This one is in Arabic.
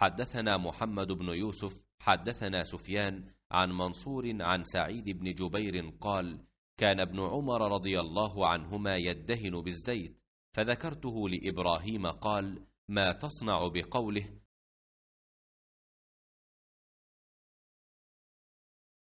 حدثنا محمد بن يوسف حدثنا سفيان عن منصور عن سعيد بن جبير قال كان ابن عمر رضي الله عنهما يدهن بالزيت فذكرته لابراهيم قال ما تصنع بقوله